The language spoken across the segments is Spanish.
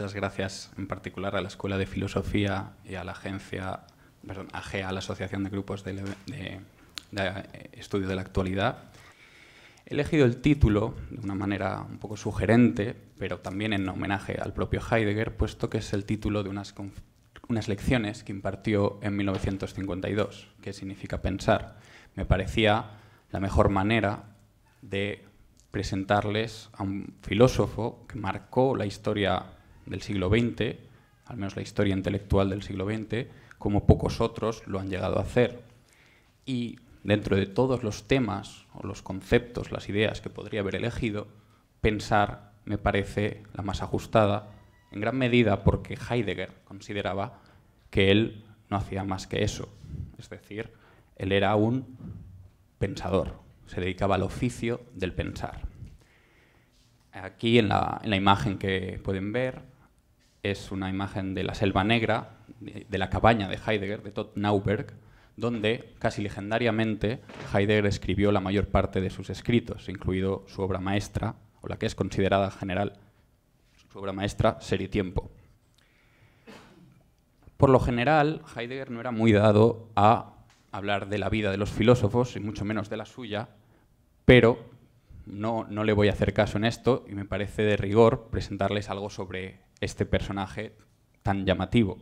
muchas gracias en particular a la Escuela de Filosofía y a la agencia, perdón, AGEA, la Asociación de Grupos de, e de eh, Estudio de la Actualidad. He elegido el título de una manera un poco sugerente, pero también en homenaje al propio Heidegger, puesto que es el título de unas, unas lecciones que impartió en 1952, que significa pensar. Me parecía la mejor manera de presentarles a un filósofo que marcó la historia del siglo XX, al menos la historia intelectual del siglo XX, como pocos otros lo han llegado a hacer. Y dentro de todos los temas o los conceptos, las ideas que podría haber elegido, pensar me parece la más ajustada, en gran medida porque Heidegger consideraba que él no hacía más que eso. Es decir, él era un pensador, se dedicaba al oficio del pensar. Aquí en la, imagen que pueden ver es una imagen de la selva negra, de, la cabaña de Heidegger, de Todd Nauberg, donde casi legendariamente Heidegger escribió la mayor parte de sus escritos, incluido su obra maestra, o la que es considerada general su obra maestra, Ser y Tiempo. Por lo general, Heidegger no era muy dado a hablar de la vida de los filósofos y mucho menos de la suya, pero no, no le voy a hacer caso en esto y me parece de rigor presentarles algo sobre este personaje tan llamativo.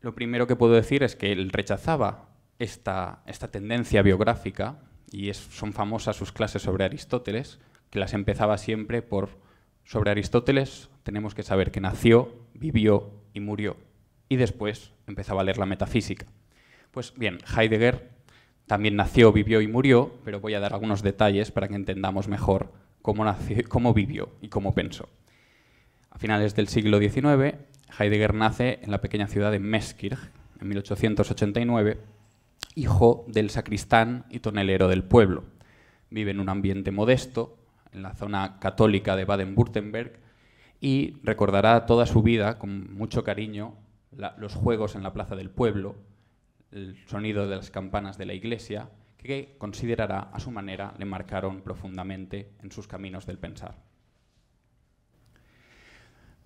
Lo primero que puedo decir es que él rechazaba esta, esta tendencia biográfica, y son famosas sus clases sobre Aristóteles, que las empezaba siempre por sobre Aristóteles tenemos que saber que nació, vivió y murió. Y después empezaba a leer la metafísica. Pues bien, Heidegger también nació, vivió y murió, pero voy a dar algunos detalles para que entendamos mejor cómo, cómo vivió y cómo pensó. A finales del siglo XIX, Heidegger nace en la pequeña ciudad de Meskirch, en 1889, hijo del sacristán y tonelero del pueblo. Vive en un ambiente modesto, en la zona católica de Baden-Württemberg, y recordará toda su vida con mucho cariño los juegos en la plaza del pueblo, el sonido de las campanas de la iglesia, que considerará a su manera le marcaron profundamente en sus caminos del pensar.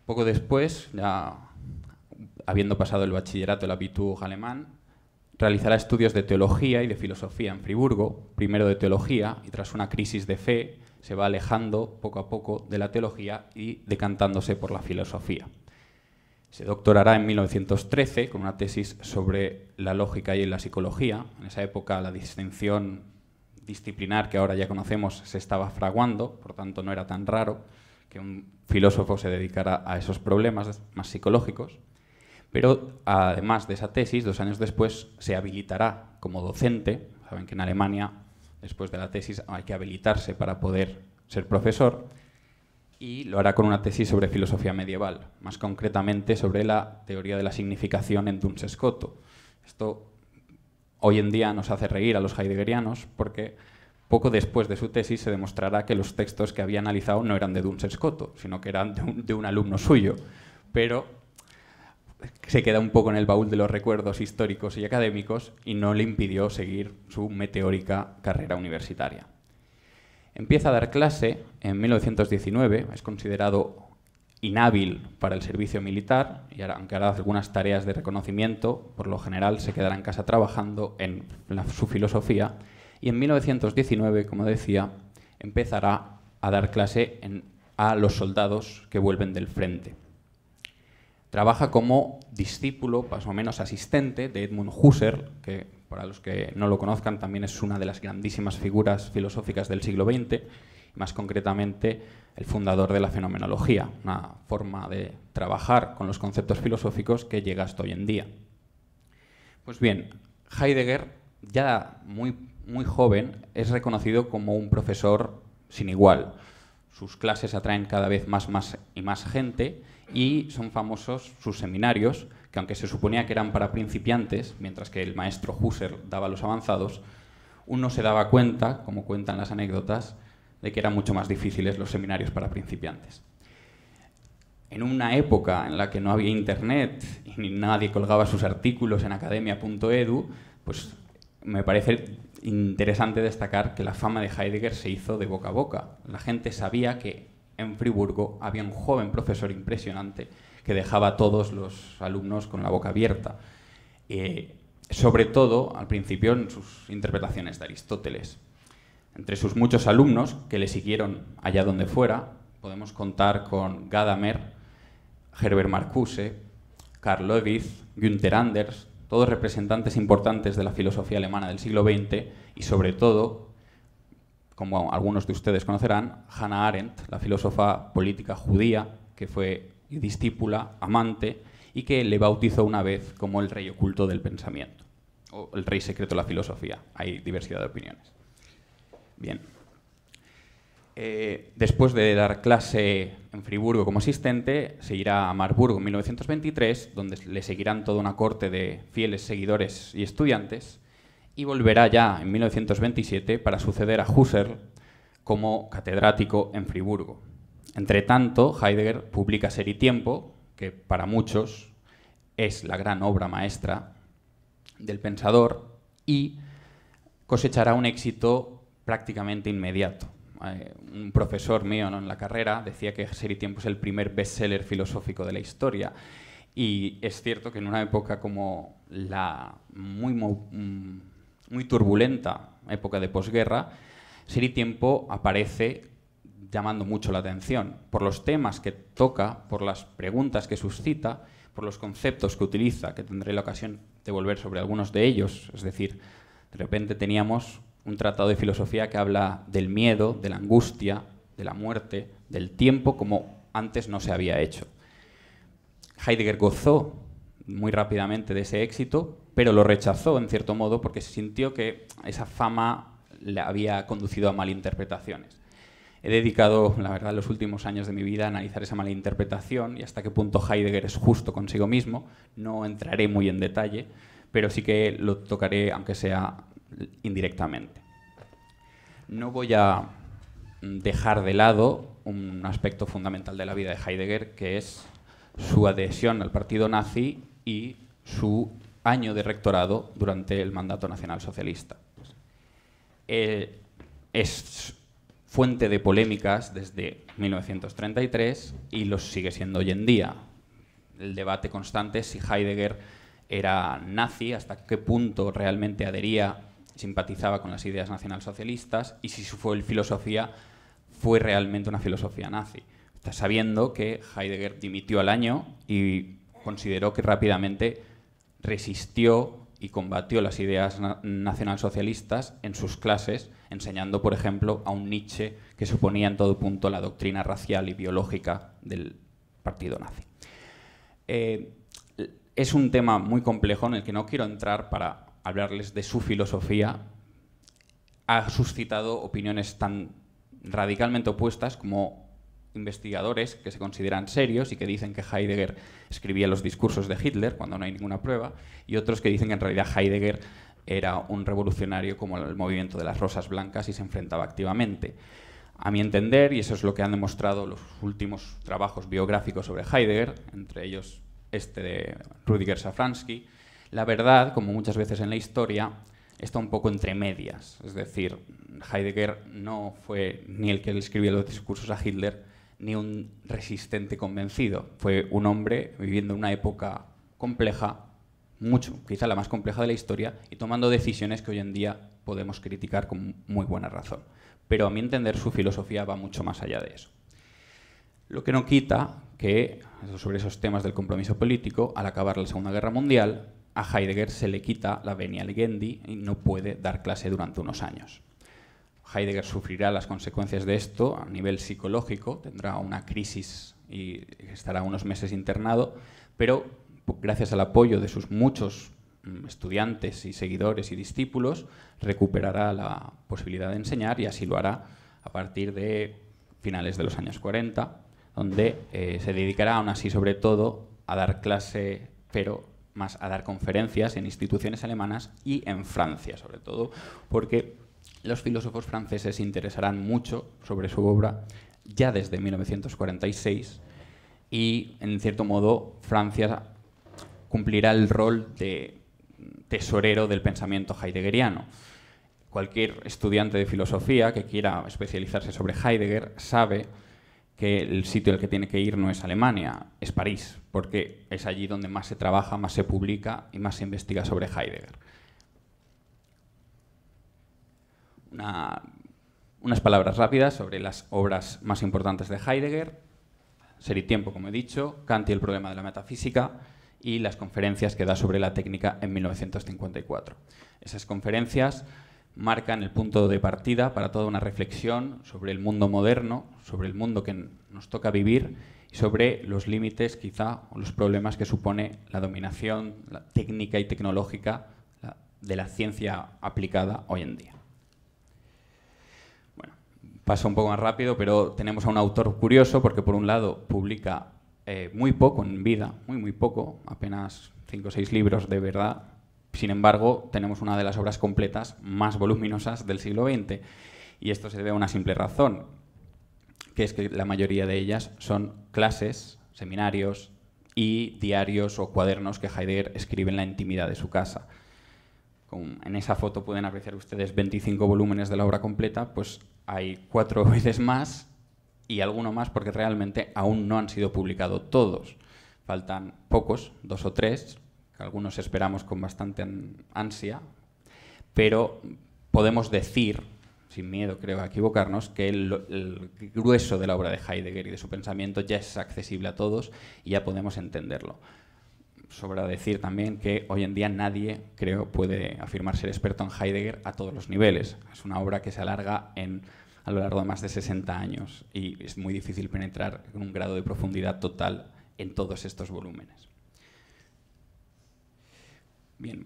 Poco después, ya habiendo pasado el bachillerato de la Bituch alemán, realizará estudios de teología y de filosofía en Friburgo, primero de teología, y tras una crisis de fe se va alejando poco a poco de la teología y decantándose por la filosofía. Se doctorará en 1913 con una tesis sobre la lógica y la psicología. En esa época la distinción disciplinar que ahora ya conocemos se estaba fraguando, por tanto no era tan raro que un filósofo se dedicará a esos problemas más psicológicos, pero además de esa tesis, dos años después se habilitará como docente. Saben que en Alemania, después de la tesis, hay que habilitarse para poder ser profesor. Y lo hará con una tesis sobre filosofía medieval, más concretamente sobre la teoría de la significación en Duns Escoto. Esto hoy en día nos hace reír a los heideggerianos porque poco después de su tesis se demostrará que los textos que había analizado no eran de Duns Scoto, sino que eran de un, alumno suyo. Pero se queda un poco en el baúl de los recuerdos históricos y académicos y no le impidió seguir su meteórica carrera universitaria. Empieza a dar clase en 1919, es considerado inhábil para el servicio militar y aunque hará algunas tareas de reconocimiento, por lo general se quedará en casa trabajando en su filosofía y en 1919, como decía, empezará a dar clase a los soldados que vuelven del frente. Trabaja como discípulo, más pues, o menos asistente, de Edmund Husserl, que para los que no lo conozcan también es una de las grandísimas figuras filosóficas del siglo XX, más concretamente el fundador de la fenomenología, una forma de trabajar con los conceptos filosóficos que llega hasta hoy en día. Pues bien, Heidegger, ya muy muy joven, es reconocido como un profesor sin igual. Sus clases atraen cada vez más, y más gente y son famosos sus seminarios, que aunque se suponía que eran para principiantes, mientras que el maestro Husserl daba los avanzados, uno se daba cuenta, como cuentan las anécdotas, de que eran mucho más difíciles los seminarios para principiantes. En una época en la que no había internet y nadie colgaba sus artículos en academia.edu, pues me parece interesante destacar que la fama de Heidegger se hizo de boca a boca. La gente sabía que en Friburgo había un joven profesor impresionante que dejaba a todos los alumnos con la boca abierta. Eh, sobre todo, al principio, en sus interpretaciones de Aristóteles. Entre sus muchos alumnos que le siguieron allá donde fuera, podemos contar con Gadamer, Herbert Marcuse, Karl Lewis, Günther Anders, todos representantes importantes de la filosofía alemana del siglo XX y sobre todo, como algunos de ustedes conocerán, Hannah Arendt, la filósofa política judía, que fue discípula, amante y que le bautizó una vez como el rey oculto del pensamiento, o el rey secreto de la filosofía. Hay diversidad de opiniones. Bien. Eh, después de dar clase en Friburgo como asistente, se irá a Marburgo en 1923, donde le seguirán toda una corte de fieles seguidores y estudiantes, y volverá ya en 1927 para suceder a Husserl como catedrático en Friburgo. Entre tanto, Heidegger publica Ser y Tiempo, que para muchos es la gran obra maestra del pensador, y cosechará un éxito prácticamente inmediato. Eh, un profesor mío en la carrera decía que Ser y Tiempo es el primer bestseller filosófico de la historia. Y es cierto que en una época como la muy, mm, muy turbulenta época de posguerra, Ser y Tiempo aparece llamando mucho la atención por los temas que toca, por las preguntas que suscita, por los conceptos que utiliza, que tendré la ocasión de volver sobre algunos de ellos. Es decir, de repente teníamos un tratado de filosofía que habla del miedo, de la angustia, de la muerte, del tiempo, como antes no se había hecho. Heidegger gozó muy rápidamente de ese éxito, pero lo rechazó en cierto modo porque se sintió que esa fama le había conducido a malinterpretaciones. He dedicado, la verdad, los últimos años de mi vida a analizar esa malinterpretación y hasta qué punto Heidegger es justo consigo mismo. No entraré muy en detalle, pero sí que lo tocaré, aunque sea indirectamente. No voy a dejar de lado un aspecto fundamental de la vida de Heidegger, que es su adhesión al partido nazi y su año de rectorado durante el mandato nacional socialista eh, es fuente de polémicas desde 1933 y lo sigue siendo hoy en día. El debate constante es si Heidegger era nazi, hasta qué punto realmente adhería simpatizaba con las ideas nacionalsocialistas y si su filosofía fue realmente una filosofía nazi. Está sabiendo que Heidegger dimitió al año y consideró que rápidamente resistió y combatió las ideas nacionalsocialistas en sus clases, enseñando, por ejemplo, a un Nietzsche que suponía en todo punto la doctrina racial y biológica del partido nazi. Eh, es un tema muy complejo en el que no quiero entrar para hablarles de su filosofía ha suscitado opiniones tan radicalmente opuestas como investigadores que se consideran serios y que dicen que Heidegger escribía los discursos de Hitler cuando no hay ninguna prueba, y otros que dicen que en realidad Heidegger era un revolucionario como el movimiento de las rosas blancas y se enfrentaba activamente. A mi entender, y eso es lo que han demostrado los últimos trabajos biográficos sobre Heidegger, entre ellos este de Rudiger Safransky, la verdad, como muchas veces en la historia, está un poco entre medias. Es decir, Heidegger no fue ni el que le escribió los discursos a Hitler, ni un resistente convencido. Fue un hombre viviendo una época compleja, mucho, quizá la más compleja de la historia, y tomando decisiones que hoy en día podemos criticar con muy buena razón. Pero a mi entender su filosofía va mucho más allá de eso. Lo que no quita que, sobre esos temas del compromiso político, al acabar la Segunda Guerra Mundial, a Heidegger se le quita la venia gendi y no puede dar clase durante unos años. Heidegger sufrirá las consecuencias de esto a nivel psicológico, tendrá una crisis y estará unos meses internado, pero gracias al apoyo de sus muchos mm, estudiantes y seguidores y discípulos, recuperará la posibilidad de enseñar y así lo hará a partir de finales de los años 40, donde eh, se dedicará aún así sobre todo a dar clase, pero más a dar conferencias en instituciones alemanas y en Francia, sobre todo, porque los filósofos franceses interesarán mucho sobre su obra ya desde 1946 y, en cierto modo, Francia cumplirá el rol de tesorero del pensamiento heideggeriano. Cualquier estudiante de filosofía que quiera especializarse sobre Heidegger sabe que el sitio al que tiene que ir no es Alemania, es París, porque es allí donde más se trabaja, más se publica y más se investiga sobre Heidegger. unas palabras rápidas sobre las obras más importantes de Heidegger, Ser y Tiempo, como he dicho, Kant y el problema de la metafísica, y las conferencias que da sobre la técnica en 1954. Esas conferencias marcan el punto de partida para toda una reflexión sobre el mundo moderno, sobre el mundo que nos toca vivir y sobre los límites quizá o los problemas que supone la dominación técnica y tecnológica de la ciencia aplicada hoy en día. Bueno, paso un poco más rápido, pero tenemos a un autor curioso porque por un lado publica eh, muy poco en vida, muy muy poco, apenas cinco o seis libros de verdad sin embargo, tenemos una de las obras completas más voluminosas del siglo XX. Y esto se debe a una simple razón, que es que la mayoría de ellas son clases, seminarios y diarios o cuadernos que Heidegger escribe en la intimidad de su casa. en esa foto pueden apreciar ustedes 25 volúmenes de la obra completa, pues hay cuatro veces más y alguno más porque realmente aún no han sido publicados todos. Faltan pocos, dos o tres, algunos esperamos con bastante ansia, pero podemos decir, sin miedo creo a equivocarnos, que el, grueso de la obra de Heidegger y de su pensamiento ya es accesible a todos y ya podemos entenderlo. Sobra decir también que hoy en día nadie, creo, puede afirmar ser experto en Heidegger a todos los niveles. Es una obra que se alarga en, a lo largo de más de 60 años y es muy difícil penetrar en un grado de profundidad total en todos estos volúmenes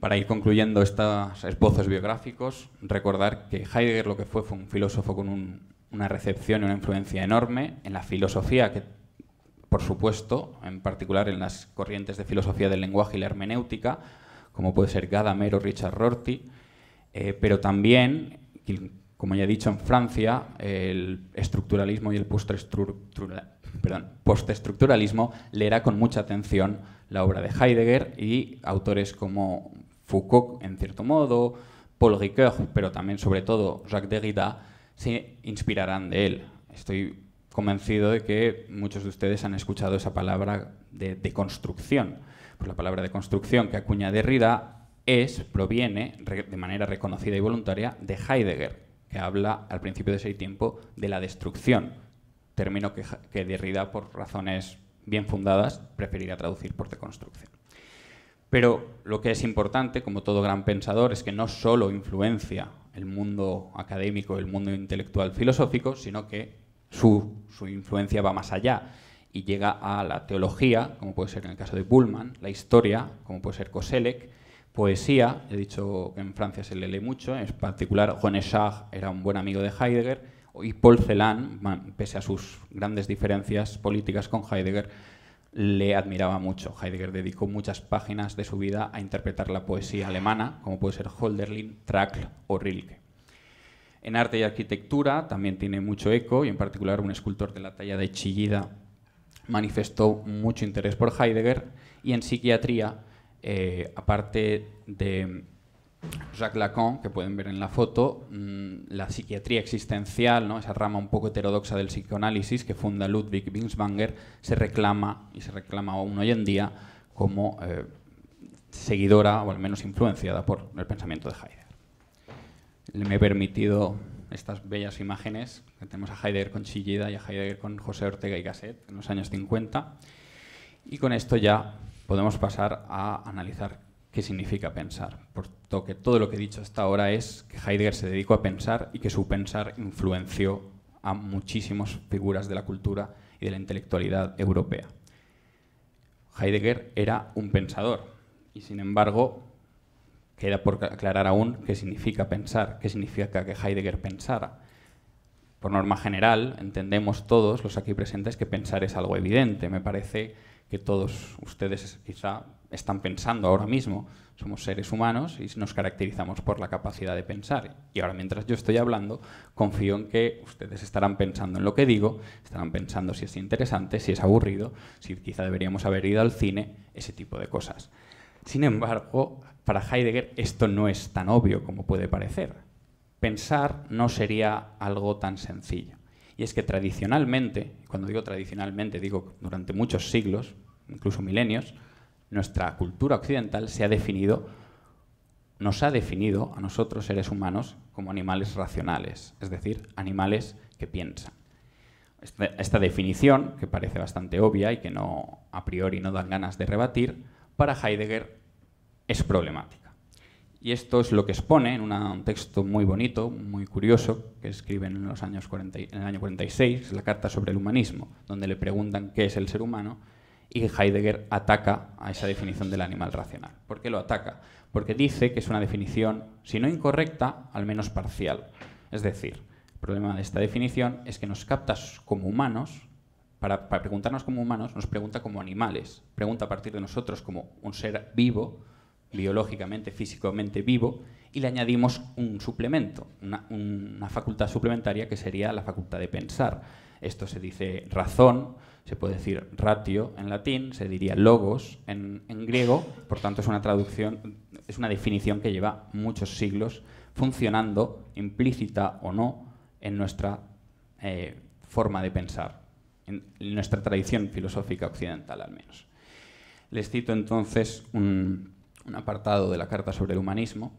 para ir concluyendo estos esbozos biográficos, recordar que Heidegger lo que fue fue un filósofo con una recepción y una influencia enorme en la filosofía, que, por supuesto, en particular en las corrientes de filosofía del lenguaje y la hermenéutica, como puede ser Gadamer o Richard Rorty, eh, pero también, como ya he dicho, en Francia, el estructuralismo y el postestructuralismo le era con mucha atención la obra de Heidegger y autores como Foucault, en cierto modo, Paul Ricoeur, pero también, sobre todo, Jacques Derrida, se inspirarán de él. Estoy convencido de que muchos de ustedes han escuchado esa palabra de construcción. Pues la palabra de construcción que acuña Derrida es, proviene de manera reconocida y voluntaria de Heidegger, que habla al principio de ese tiempo de la destrucción, término que, que Derrida, por razones bien fundadas, preferiría traducir por deconstrucción. Pero lo que es importante, como todo gran pensador, es que no solo influencia el mundo académico, el mundo intelectual filosófico, sino que su, influencia va más allá y llega a la teología, como puede ser en el caso de Pullman, la historia, como puede ser Koselleck, poesía, he dicho que en Francia se le lee mucho, en particular René Schach era un buen amigo de Heidegger, y Paul Celan, pese a sus grandes diferencias políticas con Heidegger, le admiraba mucho. Heidegger dedicó muchas páginas de su vida a interpretar la poesía alemana, como puede ser Holderlin, Trakl o Rilke. En arte y arquitectura también tiene mucho eco, y en particular un escultor de la talla de Chillida manifestó mucho interés por Heidegger, y en psiquiatría, eh, aparte de Jacques Lacan, que pueden ver en la foto, mm, la psiquiatría existencial, ¿no? esa rama un poco heterodoxa del psicoanálisis que funda Ludwig Binswanger, se reclama y se reclama aún hoy en día como eh, seguidora o al menos influenciada por el pensamiento de Heidegger. Me he permitido estas bellas imágenes, que tenemos a Heidegger con Chillida y a Heidegger con José Ortega y Gasset en los años 50. Y con esto ya podemos pasar a analizar qué significa pensar, lo que todo lo que he dicho hasta ahora es que Heidegger se dedicó a pensar y que su pensar influenció a muchísimas figuras de la cultura y de la intelectualidad europea. Heidegger era un pensador y sin embargo queda por aclarar aún qué significa pensar, qué significa que Heidegger pensara. Por norma general, entendemos todos los aquí presentes que pensar es algo evidente. Me parece que todos ustedes quizá están pensando ahora mismo. Somos seres humanos y nos caracterizamos por la capacidad de pensar. Y ahora mientras yo estoy hablando, confío en que ustedes estarán pensando en lo que digo, estarán pensando si es interesante, si es aburrido, si quizá deberíamos haber ido al cine, ese tipo de cosas. Sin embargo, para Heidegger esto no es tan obvio como puede parecer. Pensar no sería algo tan sencillo. Y es que tradicionalmente, cuando digo tradicionalmente, digo durante muchos siglos, incluso milenios, nuestra cultura occidental se ha definido, nos ha definido a nosotros seres humanos como animales racionales, es decir, animales que piensan. Este, esta, definición, que parece bastante obvia y que no a priori no dan ganas de rebatir, para Heidegger es problemática. Y esto es lo que expone en un texto muy bonito, muy curioso, que escriben en, los años 40, en el año 46, la Carta sobre el Humanismo, donde le preguntan qué es el ser humano y Heidegger ataca a esa definición del animal racional. ¿Por qué lo ataca? Porque dice que es una definición, si no incorrecta, al menos parcial. Es decir, el problema de esta definición es que nos capta como humanos, para, preguntarnos como humanos, nos pregunta como animales, pregunta a partir de nosotros como un ser vivo, biológicamente, físicamente vivo, y le añadimos un suplemento, una facultad suplementaria que sería la facultad de pensar esto se dice razón, se puede decir ratio en latín, se diría logos en, griego, por tanto es una traducción, es una definición que lleva muchos siglos funcionando, implícita o no, en nuestra eh, forma de pensar, en nuestra tradición filosófica occidental al menos. Les cito entonces un apartado de la Carta sobre el Humanismo,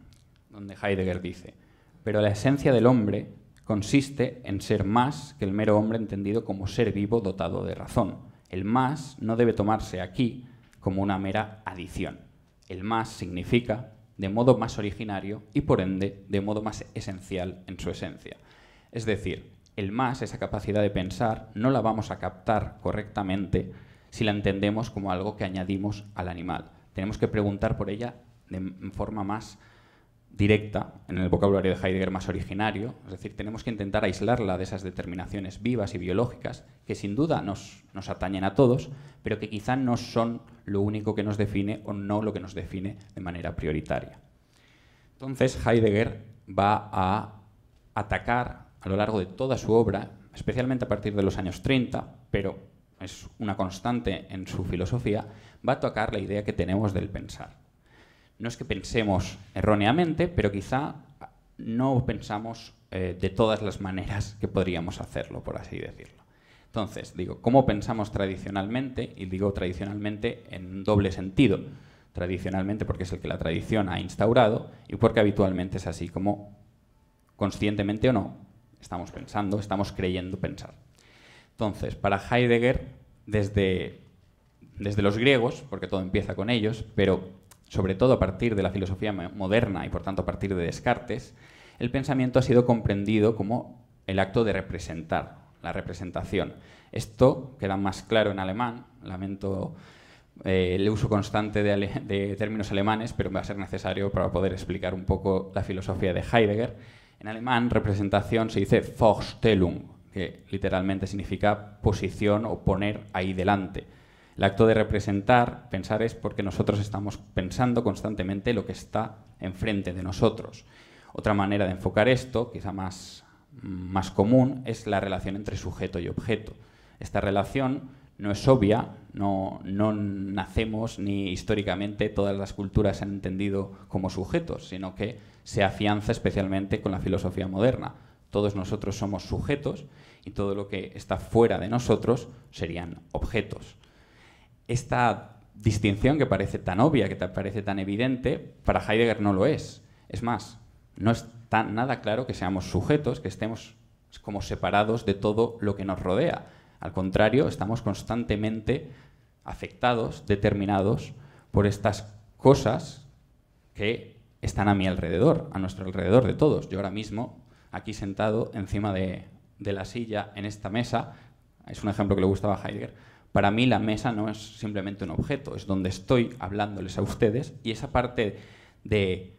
donde Heidegger dice, pero la esencia del hombre consiste en ser más que el mero hombre entendido como ser vivo dotado de razón. El más no debe tomarse aquí como una mera adición. El más significa de modo más originario y por ende de modo más esencial en su esencia. Es decir, el más, esa capacidad de pensar, no la vamos a captar correctamente si la entendemos como algo que añadimos al animal. Tenemos que preguntar por ella de forma más directa en el vocabulario de Heidegger más originario, es decir, tenemos que intentar aislarla de esas determinaciones vivas y biológicas que sin duda nos, atañen a todos, pero que quizá no son lo único que nos define o no lo que nos define de manera prioritaria. Entonces Heidegger va a atacar a lo largo de toda su obra, especialmente a partir de los años 30, pero es una constante en su filosofía, va a tocar la idea que tenemos del pensar no es que pensemos erróneamente, pero quizá no pensamos eh, de todas las maneras que podríamos hacerlo, por así decirlo. Entonces, digo, ¿cómo pensamos tradicionalmente? Y digo tradicionalmente en doble sentido. Tradicionalmente porque es el que la tradición ha instaurado y porque habitualmente es así como conscientemente o no estamos pensando, estamos creyendo pensar. Entonces, para Heidegger, desde, desde los griegos, porque todo empieza con ellos, pero sobre todo a partir de la filosofía moderna y por tanto a partir de Descartes, el pensamiento ha sido comprendido como el acto de representar, la representación. Esto queda más claro en alemán, lamento eh, el uso constante de, de, términos alemanes, pero va a ser necesario para poder explicar un poco la filosofía de Heidegger. En alemán, representación se dice Vorstellung, que literalmente significa posición o poner ahí delante. El acto de representar, pensar es porque nosotros estamos pensando constantemente lo que está enfrente de nosotros. Otra manera de enfocar esto, quizá más, más común, es la relación entre sujeto y objeto. Esta relación no es obvia, no, no nacemos ni históricamente todas las culturas se han entendido como sujetos, sino que se afianza especialmente con la filosofía moderna. Todos nosotros somos sujetos y todo lo que está fuera de nosotros serían objetos esta distinción que parece tan obvia, que parece tan evidente, para Heidegger no lo es. Es más, no está nada claro que seamos sujetos, que estemos como separados de todo lo que nos rodea. Al contrario, estamos constantemente afectados, determinados por estas cosas que están a mi alrededor, a nuestro alrededor de todos. Yo ahora mismo, aquí sentado encima de, de la silla, en esta mesa, es un ejemplo que le gustaba a Heidegger, para mí la mesa no es simplemente un objeto, es donde estoy hablándoles a ustedes y esa parte de,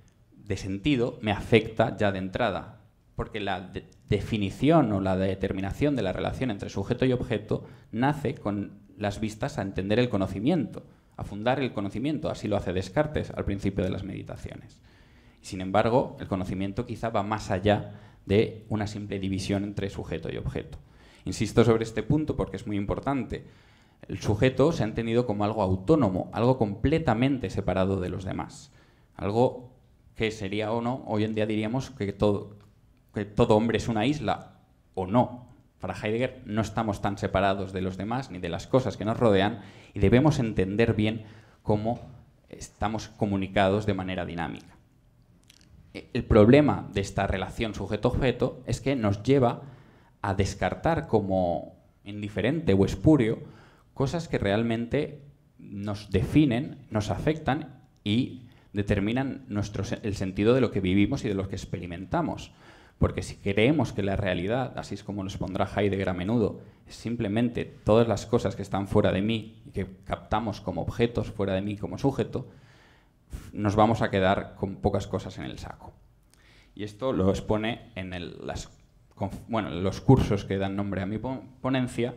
sentido me afecta ya de entrada, porque la definición o la determinación de la relación entre sujeto y objeto nace con las vistas a entender el conocimiento, a fundar el conocimiento, así lo hace Descartes al principio de las meditaciones. Sin embargo, el conocimiento quizá va más allá de una simple división entre sujeto y objeto. Insisto sobre este punto porque es muy importante el sujeto se ha entendido como algo autónomo, algo completamente separado de los demás. Algo que sería o no, hoy en día diríamos que todo, hombre es una isla, o no. Para Heidegger no estamos tan separados de los demás ni de las cosas que nos rodean y debemos entender bien cómo estamos comunicados de manera dinámica. El problema de esta relación sujeto-objeto es que nos lleva a descartar como indiferente o espurio cosas que realmente nos definen, nos afectan y determinan nuestro, el sentido de lo que vivimos y de lo que experimentamos. Porque si creemos que la realidad, así es como nos pondrá Heidegger a menudo, es simplemente todas las cosas que están fuera de mí y que captamos como objetos fuera de mí como sujeto, nos vamos a quedar con pocas cosas en el saco. Y esto lo expone en el, las, los cursos que dan nombre a mi ponencia,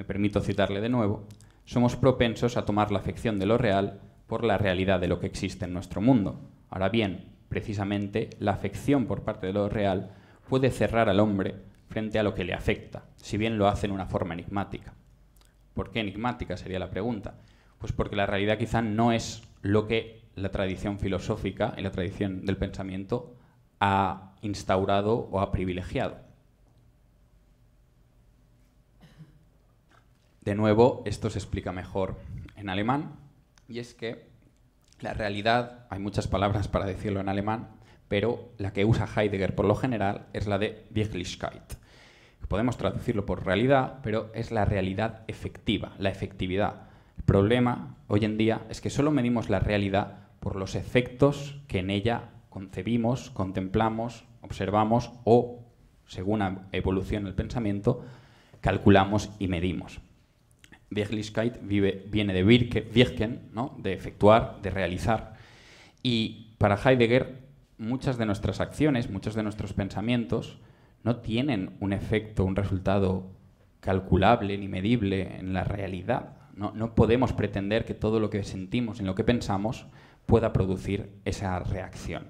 me permito citarle de nuevo, somos propensos a tomar la afección de lo real por la realidad de lo que existe en nuestro mundo. Ahora bien, precisamente la afección por parte de lo real puede cerrar al hombre frente a lo que le afecta, si bien lo hace en una forma enigmática. ¿Por qué enigmática sería la pregunta? Pues porque la realidad quizá no es lo que la tradición filosófica y la tradición del pensamiento ha instaurado o ha privilegiado. De nuevo, esto se explica mejor en alemán, y es que la realidad, hay muchas palabras para decirlo en alemán, pero la que usa Heidegger por lo general es la de Wirklichkeit. Podemos traducirlo por realidad, pero es la realidad efectiva, la efectividad. El problema hoy en día es que solo medimos la realidad por los efectos que en ella concebimos, contemplamos, observamos o, según evoluciona el pensamiento, calculamos y medimos. Wirklichkeit viene de Wirken, de efectuar, de realizar. Y para Heidegger, muchas de nuestras acciones, muchos de nuestros pensamientos, no tienen un efecto, un resultado calculable ni medible en la realidad. No, no podemos pretender que todo lo que sentimos, en lo que pensamos, pueda producir esa reacción.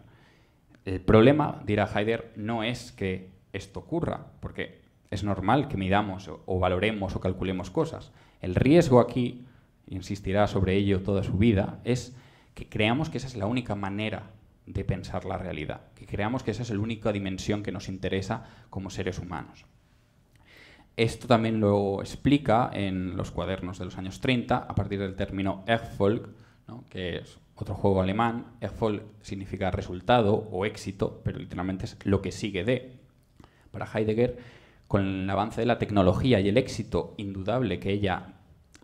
El problema, dirá Heidegger, no es que esto ocurra, porque es normal que midamos o valoremos o calculemos cosas, el riesgo aquí, insistirá sobre ello toda su vida, es que creamos que esa es la única manera de pensar la realidad, que creamos que esa es la única dimensión que nos interesa como seres humanos. Esto también lo explica en los cuadernos de los años 30 a partir del término Erfolg, que es otro juego alemán. Erfolg significa resultado o éxito, pero literalmente es lo que sigue de. Para Heidegger, con el avance de la tecnología y el éxito indudable que ella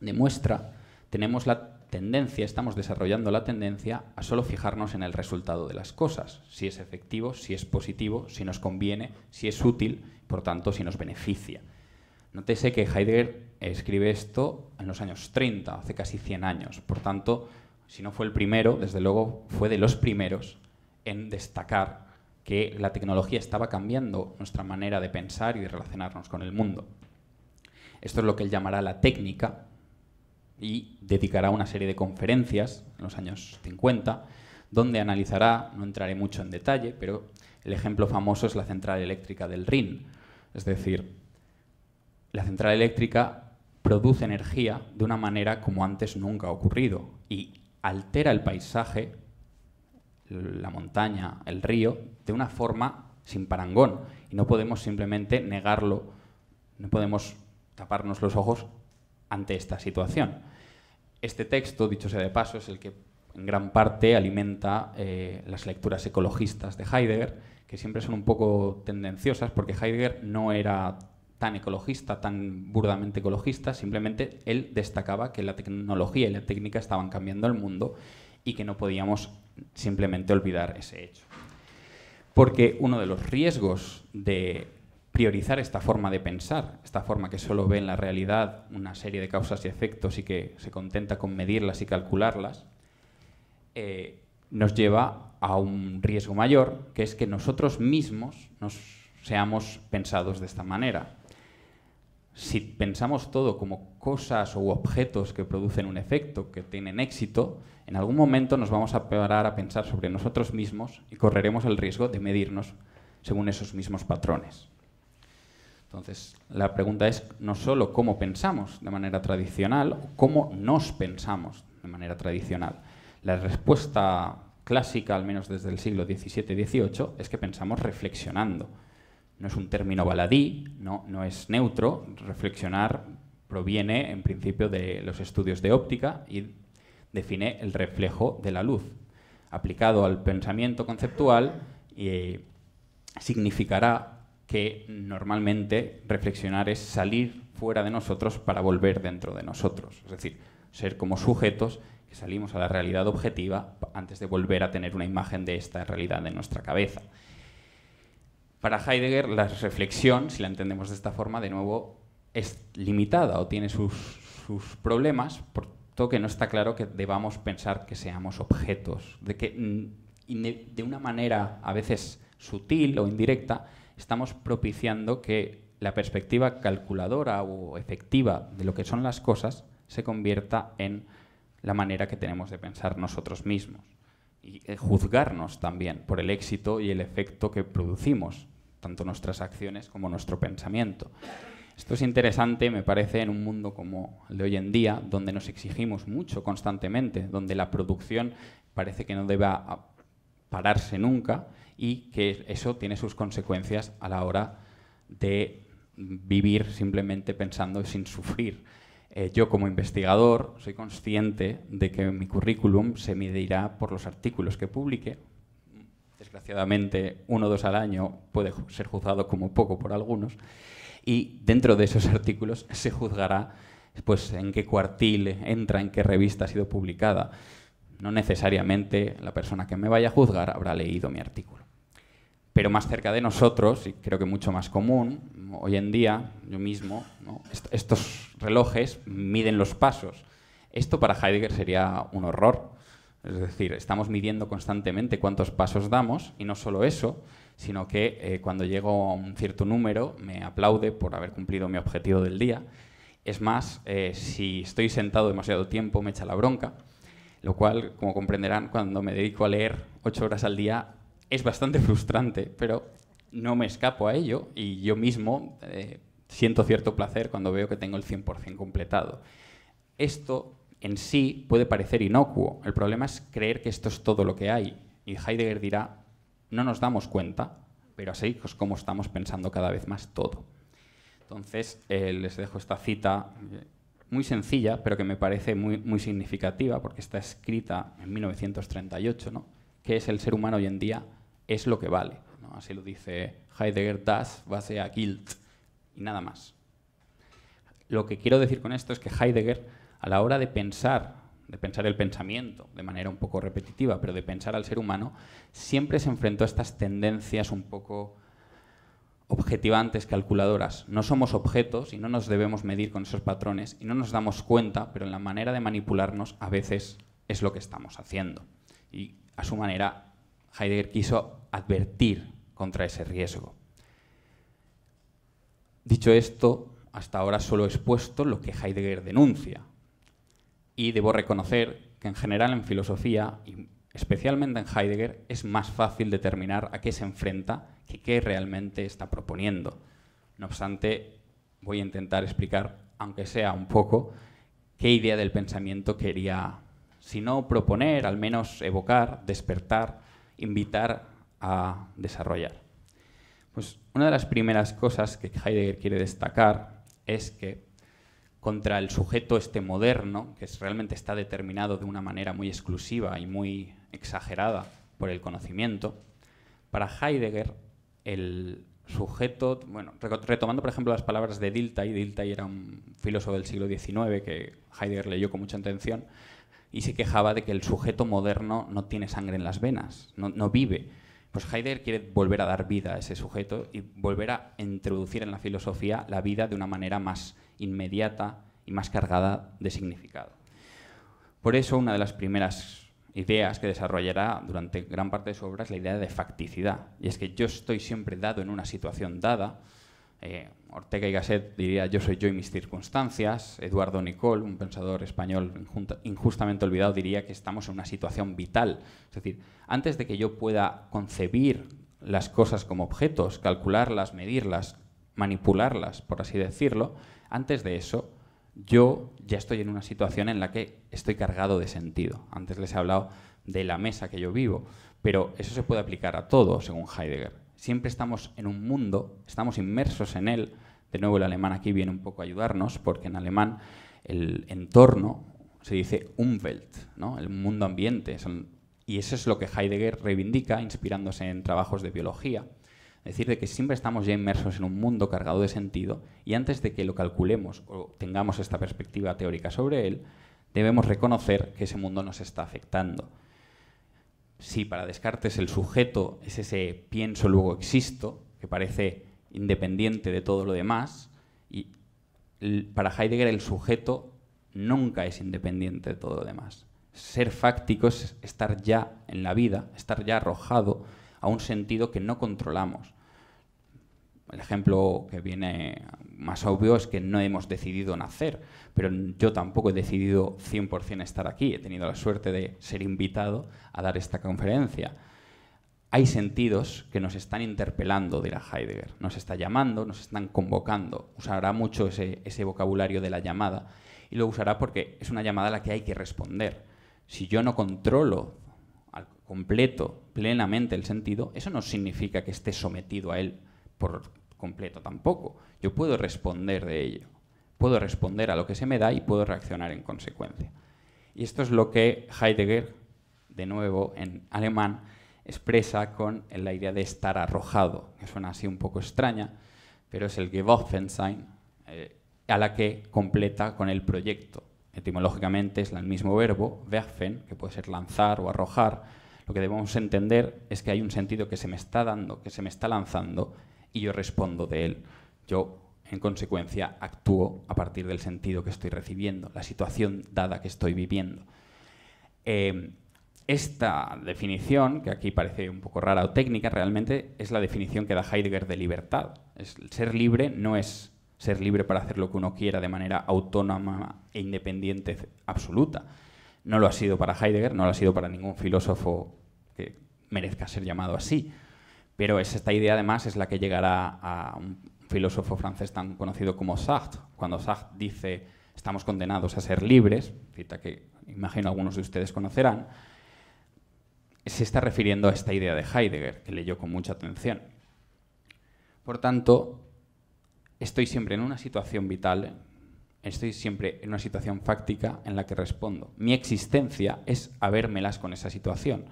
demuestra, tenemos la tendencia, estamos desarrollando la tendencia a solo fijarnos en el resultado de las cosas, si es efectivo, si es positivo, si nos conviene, si es útil, por tanto, si nos beneficia. Nótese que Heidegger escribe esto en los años 30, hace casi 100 años, por tanto, si no fue el primero, desde luego fue de los primeros en destacar que la tecnología estaba cambiando nuestra manera de pensar y de relacionarnos con el mundo. Esto es lo que él llamará la técnica y dedicará una serie de conferencias en los años 50 donde analizará, no entraré mucho en detalle, pero el ejemplo famoso es la central eléctrica del Rin. Es decir, la central eléctrica produce energía de una manera como antes nunca ha ocurrido y altera el paisaje la montaña, el río, de una forma sin parangón. Y no podemos simplemente negarlo, no podemos taparnos los ojos ante esta situación. Este texto, dicho sea de paso, es el que en gran parte alimenta eh, las lecturas ecologistas de Heidegger, que siempre son un poco tendenciosas, porque Heidegger no era tan ecologista, tan burdamente ecologista, simplemente él destacaba que la tecnología y la técnica estaban cambiando el mundo y que no podíamos simplemente olvidar ese hecho. Porque uno de los riesgos de priorizar esta forma de pensar, esta forma que solo ve en la realidad una serie de causas y efectos y que se contenta con medirlas y calcularlas, eh, nos lleva a un riesgo mayor, que es que nosotros mismos nos seamos pensados de esta manera. Si pensamos todo como cosas o objetos que producen un efecto, que tienen éxito, en algún momento nos vamos a parar a pensar sobre nosotros mismos y correremos el riesgo de medirnos según esos mismos patrones. Entonces, la pregunta es no solo cómo pensamos de manera tradicional, cómo nos pensamos de manera tradicional. La respuesta clásica, al menos desde el siglo XVII-XVIII, es que pensamos reflexionando. No es un término baladí, no, no es neutro. Reflexionar proviene, en principio, de los estudios de óptica y define el reflejo de la luz. Aplicado al pensamiento conceptual, eh, significará que normalmente reflexionar es salir fuera de nosotros para volver dentro de nosotros. Es decir, ser como sujetos que salimos a la realidad objetiva antes de volver a tener una imagen de esta realidad en nuestra cabeza. Para Heidegger, la reflexión, si la entendemos de esta forma, de nuevo es limitada o tiene sus, sus problemas por, que no está claro que debamos pensar que seamos objetos, de que mm, de una manera a veces sutil o indirecta estamos propiciando que la perspectiva calculadora o efectiva de lo que son las cosas se convierta en la manera que tenemos de pensar nosotros mismos y eh, juzgarnos también por el éxito y el efecto que producimos, tanto nuestras acciones como nuestro pensamiento. Esto es interesante, me parece, en un mundo como el de hoy en día, donde nos exigimos mucho constantemente, donde la producción parece que no deba pararse nunca y que eso tiene sus consecuencias a la hora de vivir simplemente pensando sin sufrir. Eh, yo como investigador soy consciente de que mi currículum se medirá por los artículos que publique. Desgraciadamente, uno o dos al año puede ser juzgado como poco por algunos y dentro de esos artículos se juzgará pues, en qué cuartil entra, en qué revista ha sido publicada. No necesariamente la persona que me vaya a juzgar habrá leído mi artículo. Pero más cerca de nosotros, y creo que mucho más común, hoy en día, yo mismo, estos relojes miden los pasos. Esto para Heidegger sería un horror. Es decir, estamos midiendo constantemente cuántos pasos damos, y no solo eso, sino que eh, cuando llego a un cierto número me aplaude por haber cumplido mi objetivo del día. Es más, eh, si estoy sentado demasiado tiempo me echa la bronca, lo cual, como comprenderán, cuando me dedico a leer ocho horas al día es bastante frustrante, pero no me escapo a ello y yo mismo eh, siento cierto placer cuando veo que tengo el 100% completado. Esto en sí puede parecer inocuo, el problema es creer que esto es todo lo que hay y Heidegger dirá no nos damos cuenta, pero así es pues, como estamos pensando cada vez más todo. Entonces, eh, les dejo esta cita eh, muy sencilla, pero que me parece muy, muy significativa, porque está escrita en 1938, ¿no? es el ser humano hoy en día? Es lo que vale. Así lo dice Heidegger, das, base a guilt y nada más. Lo que quiero decir con esto es que Heidegger, a la hora de pensar de pensar el pensamiento de manera un poco repetitiva, pero de pensar al ser humano, siempre se enfrentó a estas tendencias un poco objetivantes, calculadoras. No somos objetos y no nos debemos medir con esos patrones y no nos damos cuenta, pero en la manera de manipularnos a veces es lo que estamos haciendo. Y a su manera, Heidegger quiso advertir contra ese riesgo. Dicho esto, hasta ahora solo he expuesto lo que Heidegger denuncia, y debo reconocer que en general en filosofía, y especialmente en Heidegger, es más fácil determinar a qué se enfrenta que qué realmente está proponiendo. No obstante, voy a intentar explicar, aunque sea un poco, qué idea del pensamiento quería, si no proponer, al menos evocar, despertar, invitar a desarrollar. Pues una de las primeras cosas que Heidegger quiere destacar es que contra el sujeto este moderno, que realmente está determinado de una manera muy exclusiva y muy exagerada por el conocimiento, para Heidegger el sujeto, bueno, retomando por ejemplo las palabras de Diltai, y era un filósofo del siglo XIX que Heidegger leyó con mucha atención, y se quejaba de que el sujeto moderno no tiene sangre en las venas, no, no vive. Pues Heidegger quiere volver a dar vida a ese sujeto y volver a introducir en la filosofía la vida de una manera más inmediata y más cargada de significado. Por eso, una de las primeras ideas que desarrollará durante gran parte de su obra es la idea de facticidad. Y es que yo estoy siempre dado en una situación dada. Eh, Ortega y Gasset diría yo soy yo y mis circunstancias. Eduardo Nicol, un pensador español injustamente olvidado, diría que estamos en una situación vital. Es decir, antes de que yo pueda concebir las cosas como objetos, calcularlas, medirlas, manipularlas, por así decirlo, antes de eso, yo ya estoy en una situación en la que estoy cargado de sentido. Antes les he hablado de la mesa que yo vivo, pero eso se puede aplicar a todo, según Heidegger. Siempre estamos en un mundo, estamos inmersos en él. De nuevo, el alemán aquí viene un poco a ayudarnos, porque en alemán el entorno se dice Umwelt, ¿no? el mundo ambiente. y eso es lo que Heidegger reivindica, inspirándose en trabajos de biología decir, de que siempre estamos ya inmersos en un mundo cargado de sentido y antes de que lo calculemos o tengamos esta perspectiva teórica sobre él, debemos reconocer que ese mundo nos está afectando. Si para Descartes el sujeto es ese pienso luego existo, que parece independiente de todo lo demás, y para Heidegger el sujeto nunca es independiente de todo lo demás. Ser fáctico es estar ya en la vida, estar ya arrojado a un sentido que no controlamos el ejemplo que viene más obvio es que no hemos decidido nacer, pero yo tampoco he decidido 100% estar aquí. He tenido la suerte de ser invitado a dar esta conferencia. Hay sentidos que nos están interpelando, dirá Heidegger. Nos está llamando, nos están convocando. Usará mucho ese, ese vocabulario de la llamada y lo usará porque es una llamada a la que hay que responder. Si yo no controlo al completo, plenamente el sentido, eso no significa que esté sometido a él por completo tampoco. Yo puedo responder de ello. Puedo responder a lo que se me da y puedo reaccionar en consecuencia. Y esto es lo que Heidegger, de nuevo en alemán, expresa con la idea de estar arrojado, que suena así un poco extraña, pero es el Geworfensein, eh, a la que completa con el proyecto. Etimológicamente es el mismo verbo, werfen, que puede ser lanzar o arrojar. Lo que debemos entender es que hay un sentido que se me está dando, que se me está lanzando, y yo respondo de él. Yo, en consecuencia, actúo a partir del sentido que estoy recibiendo, la situación dada que estoy viviendo. Em, esta definición, que aquí parece un poco rara o técnica, realmente es la definición que da Heidegger de libertad. ser libre no es ser libre para hacer lo que uno quiera de manera autónoma e independiente absoluta. No lo ha sido para Heidegger, no lo ha sido para ningún filósofo que merezca ser llamado así. Pero esta idea además es la que llegará a un filósofo francés tan conocido como Sartre, cuando Sartre dice estamos condenados a ser libres, cita que imagino algunos de ustedes conocerán, se está refiriendo a esta idea de Heidegger, que leyó con mucha atención. Por tanto, estoy siempre en una situación vital, estoy siempre en una situación fáctica en la que respondo. Mi existencia es habérmelas con esa situación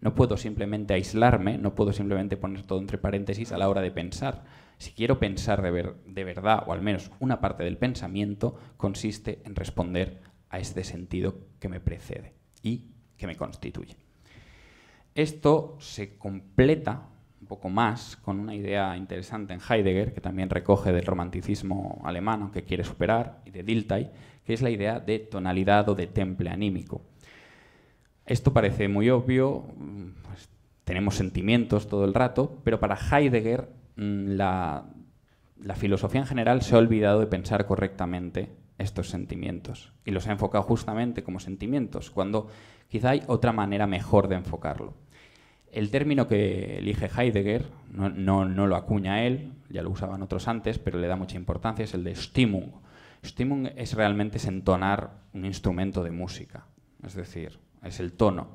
no puedo simplemente aislarme, no puedo simplemente poner todo entre paréntesis a la hora de pensar. Si quiero pensar de, ver, de verdad, o al menos una parte del pensamiento, consiste en responder a este sentido que me precede y que me constituye. Esto se completa un poco más con una idea interesante en Heidegger, que también recoge del romanticismo alemán, que quiere superar, y de Dilthey, que es la idea de tonalidad o de temple anímico. Esto parece muy obvio, pues, tenemos sentimientos todo el rato, pero para Heidegger mm, la, filosofía en general se ha olvidado de pensar correctamente estos sentimientos y los ha enfocado justamente como sentimientos, cuando quizá hay otra manera mejor de enfocarlo. El término que elige Heidegger, no, lo acuña él, ya lo usaban otros antes, pero le da mucha importancia, es el de Stimmung. Stimmung es realmente es entonar un instrumento de música, es decir, es el tono.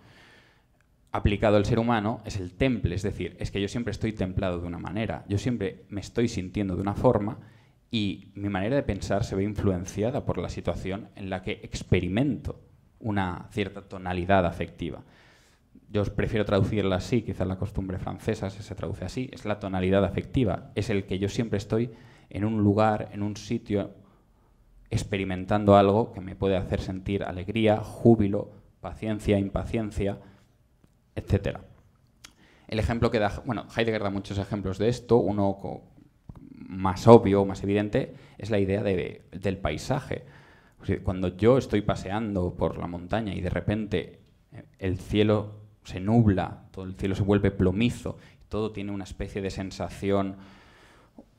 Aplicado al ser humano es el temple, es decir, es que yo siempre estoy templado de una manera, yo siempre me estoy sintiendo de una forma y mi manera de pensar se ve influenciada por la situación en la que experimento una cierta tonalidad afectiva. Yo prefiero traducirla así, quizás la costumbre francesa se traduce así, es la tonalidad afectiva, es el que yo siempre estoy en un lugar, en un sitio, experimentando algo que me puede hacer sentir alegría, júbilo, paciencia, impaciencia, etcétera. El ejemplo que da, bueno, Heidegger da muchos ejemplos de esto, uno más obvio, más evidente, es la idea del paisaje. Cuando yo estoy paseando por la montaña y de repente eh, el cielo se nubla, todo el cielo se vuelve plomizo, todo tiene una especie de sensación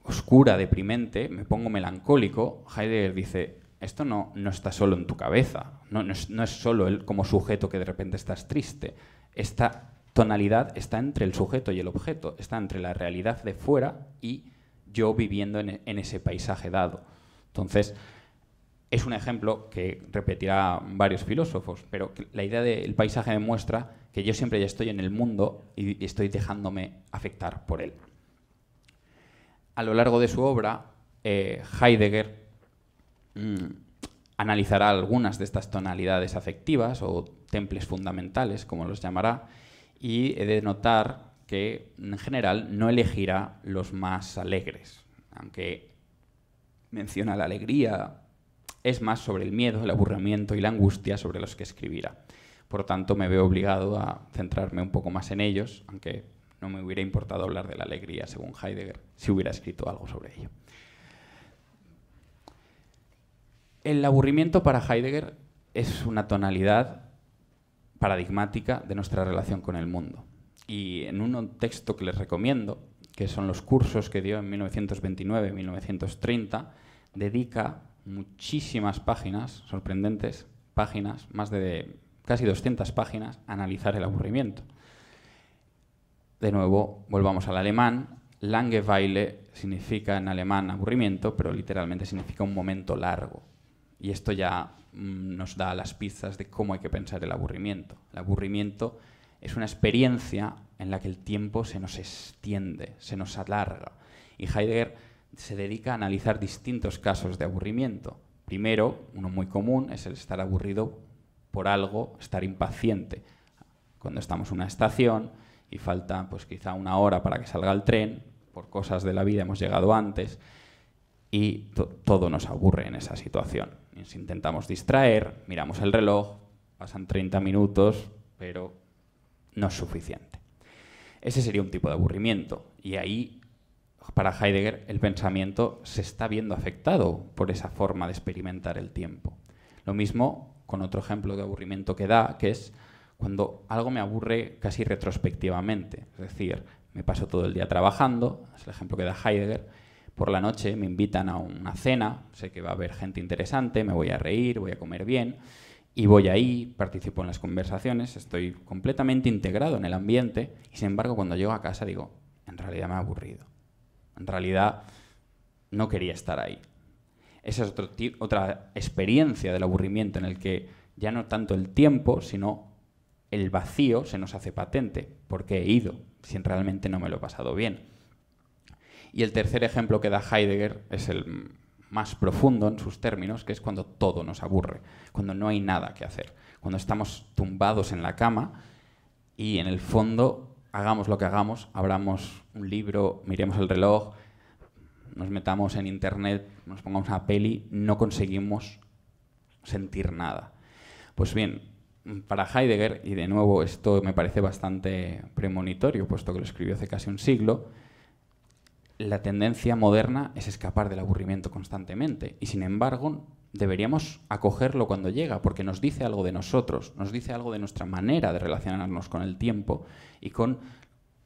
oscura, deprimente, me pongo melancólico, Heidegger dice, esto no, no está solo en tu cabeza, no, no, es, solo él como sujeto que de repente estás triste. Esta tonalidad está entre el sujeto y el objeto, está entre la realidad de fuera y yo viviendo en, e, ese paisaje dado. Entonces, es un ejemplo que repetirá varios filósofos, pero la idea del paisaje demuestra que yo siempre ya estoy en el mundo y estoy dejándome afectar por él. A lo largo de su obra, eh, Heidegger Mm. analizará algunas de estas tonalidades afectivas o temples fundamentales, como los llamará, y he de notar que en general no elegirá los más alegres, aunque menciona la alegría, es más sobre el miedo, el aburrimiento y la angustia sobre los que escribirá. Por tanto, me veo obligado a centrarme un poco más en ellos, aunque no me hubiera importado hablar de la alegría, según Heidegger, si hubiera escrito algo sobre ello. El aburrimiento para Heidegger es una tonalidad paradigmática de nuestra relación con el mundo. Y en un texto que les recomiendo, que son los cursos que dio en 1929-1930, dedica muchísimas páginas, sorprendentes páginas, más de casi 200 páginas, a analizar el aburrimiento. De nuevo, volvamos al alemán. Langeweile significa en alemán aburrimiento, pero literalmente significa un momento largo. Y esto ya mm, nos da las pistas de cómo hay que pensar el aburrimiento. El aburrimiento es una experiencia en la que el tiempo se nos extiende, se nos alarga. Y Heidegger se dedica a analizar distintos casos de aburrimiento. Primero, uno muy común es el estar aburrido por algo, estar impaciente. Cuando estamos en una estación y falta pues quizá una hora para que salga el tren, por cosas de la vida hemos llegado antes y todo nos aburre en esa situación intentamos distraer, miramos el reloj, pasan 30 minutos, pero no es suficiente. Ese sería un tipo de aburrimiento. Y ahí, para Heidegger, el pensamiento se está viendo afectado por esa forma de experimentar el tiempo. Lo mismo con otro ejemplo de aburrimiento que da, que es cuando algo me aburre casi retrospectivamente. Es decir, me paso todo el día trabajando, es el ejemplo que da Heidegger, por la noche me invitan a una cena, sé que va a haber gente interesante, me voy a reír, voy a comer bien y voy ahí, participo en las conversaciones, estoy completamente integrado en el ambiente y sin embargo cuando llego a casa digo, en realidad me ha aburrido, en realidad no quería estar ahí. Esa es otra experiencia del aburrimiento en el que ya no tanto el tiempo, sino el vacío se nos hace patente, porque he ido, si realmente no me lo he pasado bien. Y el tercer ejemplo que da Heidegger es el más profundo en sus términos, que es cuando todo nos aburre, cuando no hay nada que hacer, cuando estamos tumbados en la cama y en el fondo hagamos lo que hagamos, abramos un libro, miremos el reloj, nos metamos en internet, nos pongamos una peli, no conseguimos sentir nada. Pues bien, para Heidegger, y de nuevo esto me parece bastante premonitorio, puesto que lo escribió hace casi un siglo, la tendencia moderna es escapar del aburrimiento constantemente y sin embargo deberíamos acogerlo cuando llega porque nos dice algo de nosotros, nos dice algo de nuestra manera de relacionarnos con el tiempo y con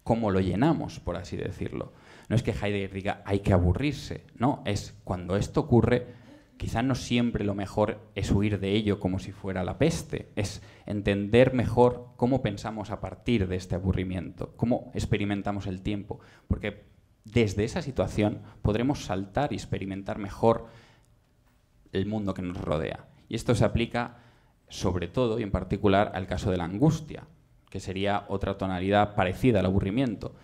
cómo lo llenamos, por así decirlo. No es que Heidegger diga hay que aburrirse, no, es cuando esto ocurre, quizá no siempre lo mejor es huir de ello como si fuera la peste, es entender mejor cómo pensamos a partir de este aburrimiento, cómo experimentamos el tiempo, porque desde esa situación podremos saltar y experimentar mejor el mundo que nos rodea. Y esto se aplica sobre todo y en particular al caso de la angustia, que sería otra tonalidad parecida al aburrimiento.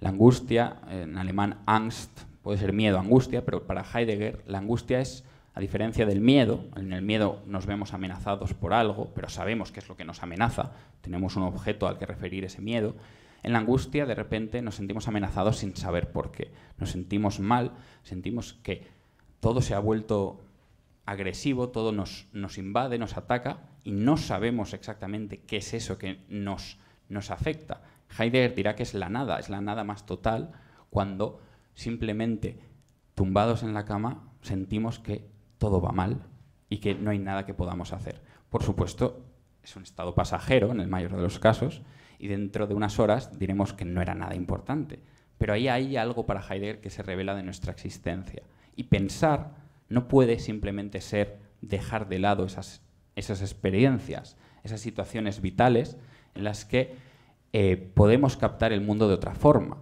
La angustia, en alemán Angst, puede ser miedo, angustia, pero para Heidegger la angustia es, a diferencia del miedo, en el miedo nos vemos amenazados por algo, pero sabemos qué es lo que nos amenaza, tenemos un objeto al que referir ese miedo, en la angustia, de repente, nos sentimos amenazados sin saber por qué. Nos sentimos mal, sentimos que todo se ha vuelto agresivo, todo nos, invade, nos ataca y no sabemos exactamente qué es eso que nos, nos afecta. Heidegger dirá que es la nada, es la nada más total cuando simplemente tumbados en la cama sentimos que todo va mal y que no hay nada que podamos hacer. Por supuesto, es un estado pasajero en el mayor de los casos y dentro de unas horas diremos que no era nada importante. Pero ahí hay algo para Heidegger que se revela de nuestra existencia. Y pensar no puede simplemente ser dejar de lado esas, esas experiencias, esas situaciones vitales en las que eh, podemos captar el mundo de otra forma.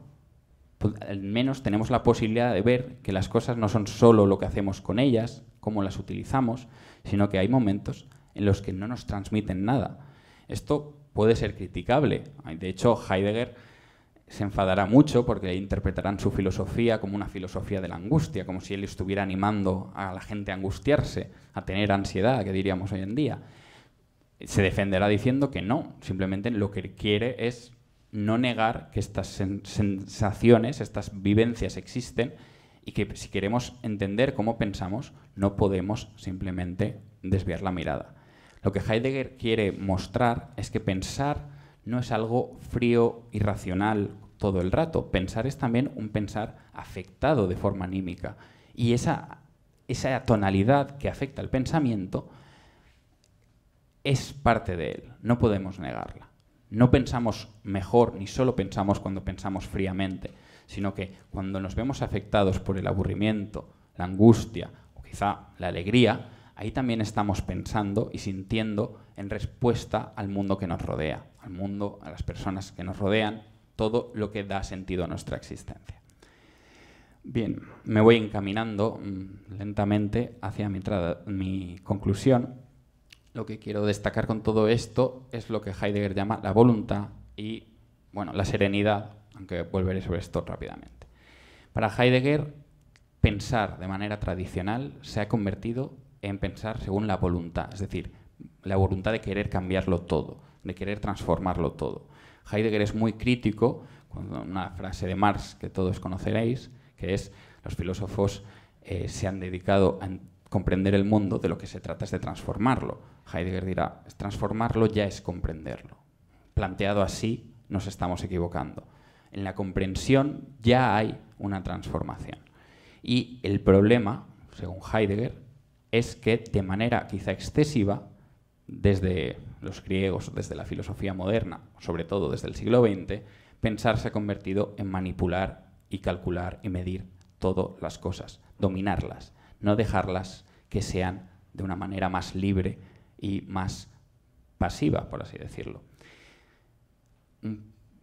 Pues, al menos tenemos la posibilidad de ver que las cosas no son solo lo que hacemos con ellas, cómo las utilizamos, sino que hay momentos en los que no nos transmiten nada. Esto puede ser criticable. De hecho, Heidegger se enfadará mucho porque interpretarán su filosofía como una filosofía de la angustia, como si él estuviera animando a la gente a angustiarse, a tener ansiedad, que diríamos hoy en día. Se defenderá diciendo que no, simplemente lo que quiere es no negar que estas sensaciones, estas vivencias existen y que si queremos entender cómo pensamos, no podemos simplemente desviar la mirada. Lo que Heidegger quiere mostrar es que pensar no es algo frío, y racional todo el rato. Pensar es también un pensar afectado de forma anímica. Y esa, esa tonalidad que afecta al pensamiento es parte de él, no podemos negarla. No pensamos mejor ni solo pensamos cuando pensamos fríamente, sino que cuando nos vemos afectados por el aburrimiento, la angustia o quizá la alegría, ahí también estamos pensando y sintiendo en respuesta al mundo que nos rodea, al mundo, a las personas que nos rodean, todo lo que da sentido a nuestra existencia. Bien, me voy encaminando mm, lentamente hacia mi, conclusión. Lo que quiero destacar con todo esto es lo que Heidegger llama la voluntad y bueno, la serenidad, aunque volveré sobre esto rápidamente. Para Heidegger, pensar de manera tradicional se ha convertido en pensar según la voluntad, es decir, la voluntad de querer cambiarlo todo, de querer transformarlo todo. Heidegger es muy crítico, con una frase de Marx que todos conoceréis, que es, los filósofos eh, se han dedicado a comprender el mundo, de lo que se trata es de transformarlo. Heidegger dirá, transformarlo ya es comprenderlo. Planteado así, nos estamos equivocando. En la comprensión ya hay una transformación. Y el problema, según Heidegger, es que de manera quizá excesiva, desde los griegos, desde la filosofía moderna, sobre todo desde el siglo XX, pensar se ha convertido en manipular y calcular y medir todas las cosas, dominarlas, no dejarlas que sean de una manera más libre y más pasiva, por así decirlo.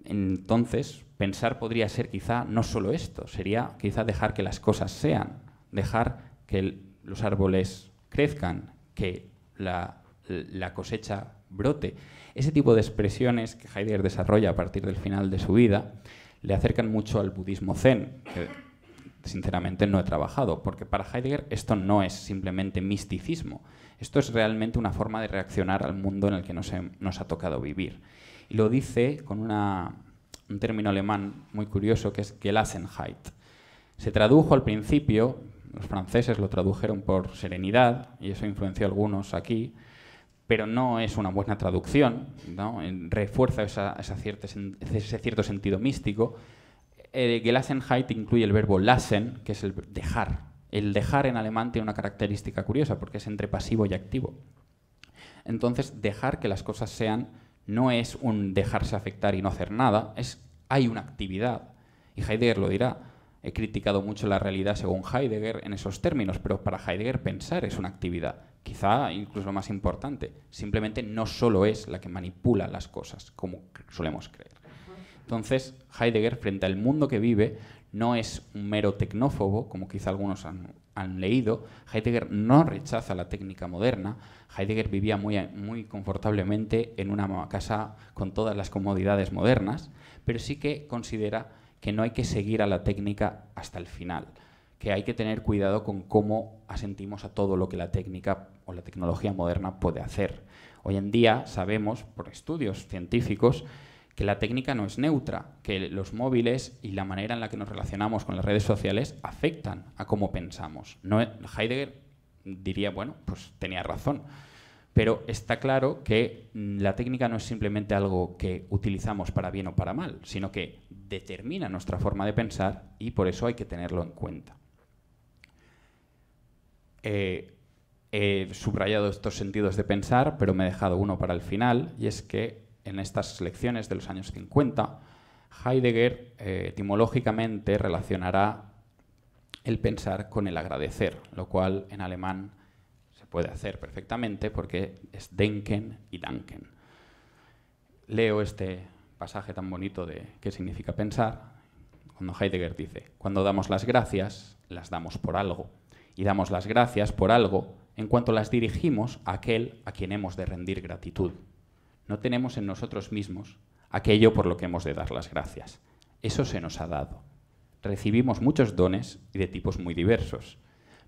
Entonces, pensar podría ser quizá no solo esto, sería quizá dejar que las cosas sean, dejar que el los árboles crezcan, que la, cosecha brote. Ese tipo de expresiones que Heidegger desarrolla a partir del final de su vida le acercan mucho al budismo zen, que sinceramente no he trabajado, porque para Heidegger esto no es simplemente misticismo, esto es realmente una forma de reaccionar al mundo en el que nos, nos ha tocado vivir. Y lo dice con un término alemán muy curioso que es Gelassenheit. Se tradujo al principio los franceses lo tradujeron por serenidad y eso influenció a algunos aquí, pero no es una buena traducción, refuerza ese cierto sentido místico. Eh, Gelassenheit incluye el verbo lassen, que es el dejar. El dejar en alemán tiene una característica curiosa porque es entre pasivo y activo. Entonces, dejar que las cosas sean no es un dejarse afectar y no hacer nada, es hay una actividad. Y Heidegger lo dirá He criticado mucho la realidad según Heidegger en esos términos, pero para Heidegger pensar es una actividad, quizá incluso más importante. Simplemente no solo es la que manipula las cosas, como solemos creer. Entonces, Heidegger, frente al mundo que vive, no es un mero tecnófobo, como quizá algunos han, leído. Heidegger no rechaza la técnica moderna. Heidegger vivía muy, muy confortablemente en una casa con todas las comodidades modernas, pero sí que considera que no hay que seguir a la técnica hasta el final, que hay que tener cuidado con cómo asentimos a todo lo que la técnica o la tecnología moderna puede hacer. Hoy en día sabemos, por estudios científicos, que la técnica no es neutra, que los móviles y la manera en la que nos relacionamos con las redes sociales afectan a cómo pensamos. No, Heidegger diría, bueno, pues tenía razón pero está claro que mm, la técnica no es simplemente algo que utilizamos para bien o para mal, sino que determina nuestra forma de pensar y por eso hay que tenerlo en cuenta. Eh, he subrayado estos sentidos de pensar, pero me he dejado uno para el final, y es que en estas lecciones de los años 50, Heidegger eh, etimológicamente relacionará el pensar con el agradecer, lo cual en alemán puede hacer perfectamente porque es Denken y Danken. Leo este pasaje tan bonito de qué significa pensar, cuando Heidegger dice, cuando damos las gracias, las damos por algo, y damos las gracias por algo en cuanto las dirigimos a aquel a quien hemos de rendir gratitud. No tenemos en nosotros mismos aquello por lo que hemos de dar las gracias. Eso se nos ha dado. Recibimos muchos dones y de tipos muy diversos,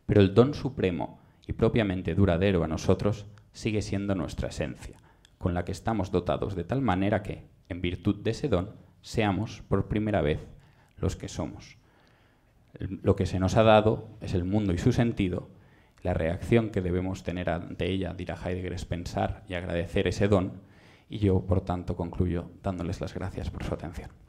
pero el don supremo y propiamente duradero a nosotros sigue siendo nuestra esencia, con la que estamos dotados de tal manera que, en virtud de ese don, seamos por primera vez los que somos. Lo que se nos ha dado es el mundo y su sentido, la reacción que debemos tener ante ella, dirá Heidegger, es pensar y agradecer ese don, y yo, por tanto, concluyo dándoles las gracias por su atención.